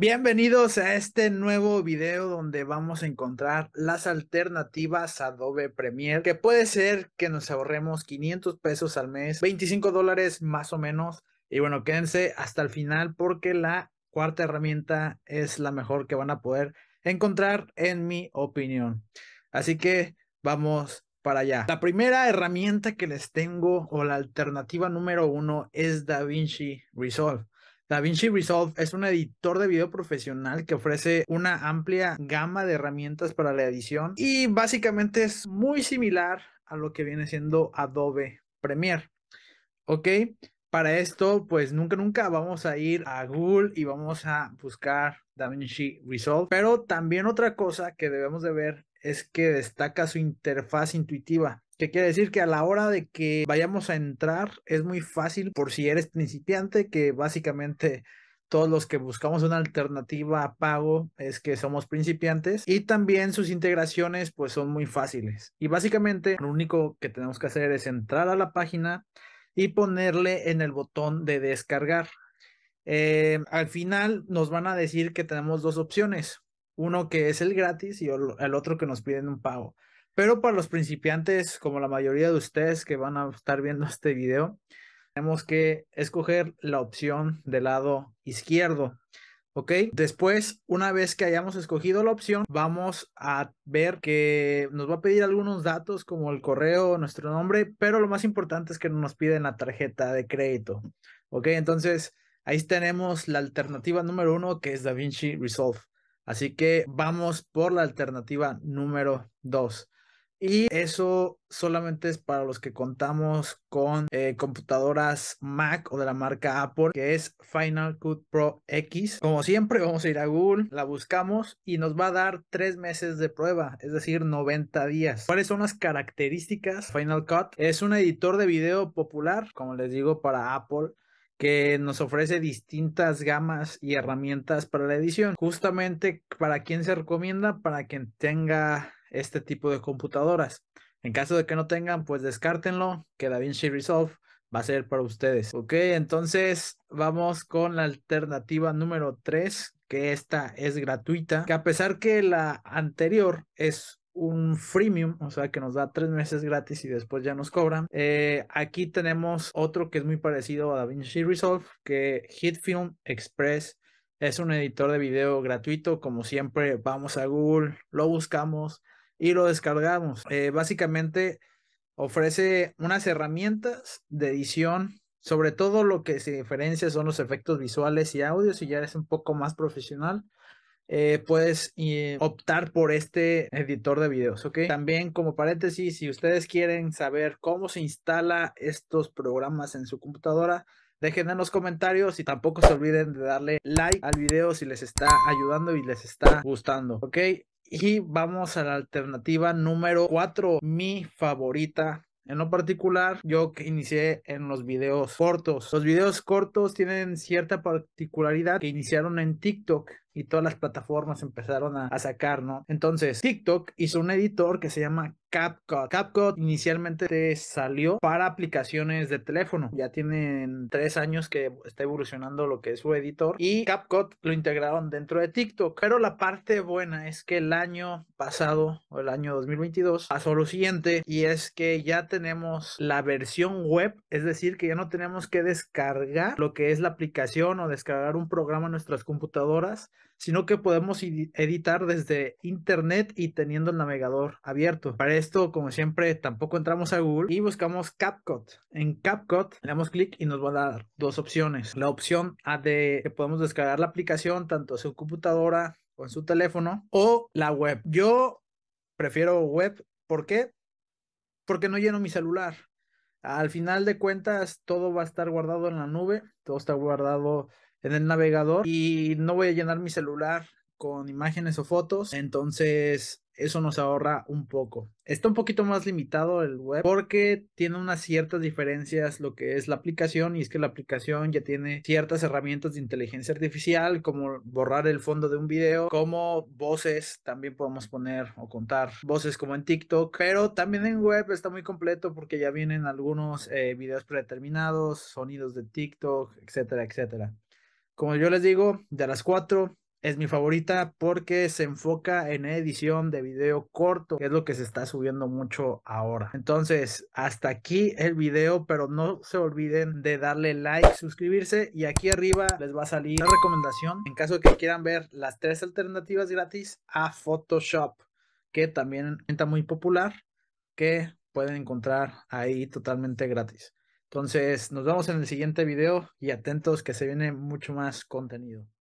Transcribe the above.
Bienvenidos a este nuevo video donde vamos a encontrar las alternativas Adobe Premiere, que puede ser que nos ahorremos 500 pesos al mes, 25 dólares más o menos. Y bueno, quédense hasta el final porque la cuarta herramienta es la mejor que van a poder encontrar, en mi opinión. Así que vamos para allá. La primera herramienta que les tengo o la alternativa número uno es DaVinci Resolve. DaVinci Resolve es un editor de video profesional que ofrece una amplia gama de herramientas para la edición y básicamente es muy similar a lo que viene siendo Adobe Premiere. ¿Ok? Para esto, pues nunca, nunca vamos a ir a Google y vamos a buscar DaVinci Resolve. Pero también otra cosa que debemos de ver es que destaca su interfaz intuitiva que quiere decir que a la hora de que vayamos a entrar es muy fácil por si eres principiante, que básicamente todos los que buscamos una alternativa a pago es que somos principiantes y también sus integraciones pues son muy fáciles. Y básicamente lo único que tenemos que hacer es entrar a la página y ponerle en el botón de descargar. Em, al final nos van a decir que tenemos dos opciones, uno que es el gratis y el otro que nos piden un pago. Pero para los principiantes, como la mayoría de ustedes que van a estar viendo este video, tenemos que escoger la opción del lado izquierdo. ¿Ok? Después, una vez que hayamos escogido la opción, vamos a ver que nos va a pedir algunos datos como el correo, nuestro nombre, pero lo más importante es que nos piden la tarjeta de crédito. ¿Ok? Entonces, ahí tenemos la alternativa número uno que es DaVinci Resolve. Así que vamos por la alternativa número dos. Y eso solamente es para los que contamos con eh, computadoras Mac o de la marca Apple, que es Final Cut Pro X. Como siempre, vamos a ir a Google, la buscamos y nos va a dar tres meses de prueba, es decir, 90 días. ¿Cuáles son las características? Final Cut es un editor de video popular, como les digo, para Apple que nos ofrece distintas gamas y herramientas para la edición. Justamente para quien se recomienda, para quien tenga este tipo de computadoras. En caso de que no tengan, pues descártenlo, que DaVinci Resolve va a ser para ustedes. Ok, entonces vamos con la alternativa número 3, que esta es gratuita, que a pesar que la anterior es un freemium, o sea que nos da tres meses gratis y después ya nos cobran. Eh, aquí tenemos otro que es muy parecido a DaVinci Resolve, que HitFilm Express es un editor de video gratuito. Como siempre, vamos a Google, lo buscamos, y lo descargamos. Eh, básicamente ofrece unas herramientas de edición, sobre todo lo que se diferencia son los efectos visuales y audio, si ya eres un poco más profesional. Eh, puedes eh, optar por este editor de videos, ¿ok? También como paréntesis, si ustedes quieren saber cómo se instala estos programas en su computadora, dejen en los comentarios y tampoco se olviden de darle like al video si les está ayudando y les está gustando, ¿ok? Y vamos a la alternativa número 4, mi favorita. En lo particular, yo que inicié en los videos cortos. Los videos cortos tienen cierta particularidad que iniciaron en TikTok y todas las plataformas empezaron a, sacar, ¿no? Entonces, TikTok hizo un editor que se llama CapCut. CapCut inicialmente salió para aplicaciones de teléfono. Ya tienen tres años que está evolucionando lo que es su editor y CapCut lo integraron dentro de TikTok. Pero la parte buena es que el año pasado, o el año 2022, pasó lo siguiente y es que ya tenemos la versión web, es decir, que ya no tenemos que descargar lo que es la aplicación o descargar un programa en nuestras computadoras sino que podemos editar desde internet y teniendo el navegador abierto. Para esto, como siempre, tampoco entramos a Google y buscamos CapCut. En CapCut le damos clic y nos va a dar dos opciones. La opción A de que podemos descargar la aplicación tanto en su computadora o en su teléfono o la web. Yo prefiero web. ¿Por qué? Porque no lleno mi celular. Al final de cuentas, todo va a estar guardado en la nube, todo está guardado en el navegador y no voy a llenar mi celular con imágenes o fotos. Entonces, eso nos ahorra un poco. Está un poquito más limitado el web porque tiene unas ciertas diferencias lo que es la aplicación y es que la aplicación ya tiene ciertas herramientas de inteligencia artificial como borrar el fondo de un video, como voces, también podemos poner o contar voces como en TikTok, pero también en web está muy completo porque ya vienen algunos eh, videos predeterminados, sonidos de TikTok, etcétera, etcétera. Como yo les digo, de las cuatro es mi favorita porque se enfoca en edición de video corto, que es lo que se está subiendo mucho ahora. Entonces, hasta aquí el video, pero no se olviden de darle like, suscribirse y aquí arriba les va a salir la recomendación en caso que quieran ver las tres alternativas gratis a Photoshop, que también está muy popular, que pueden encontrar ahí totalmente gratis. Entonces, nos vemos en el siguiente video y atentos que se viene mucho más contenido.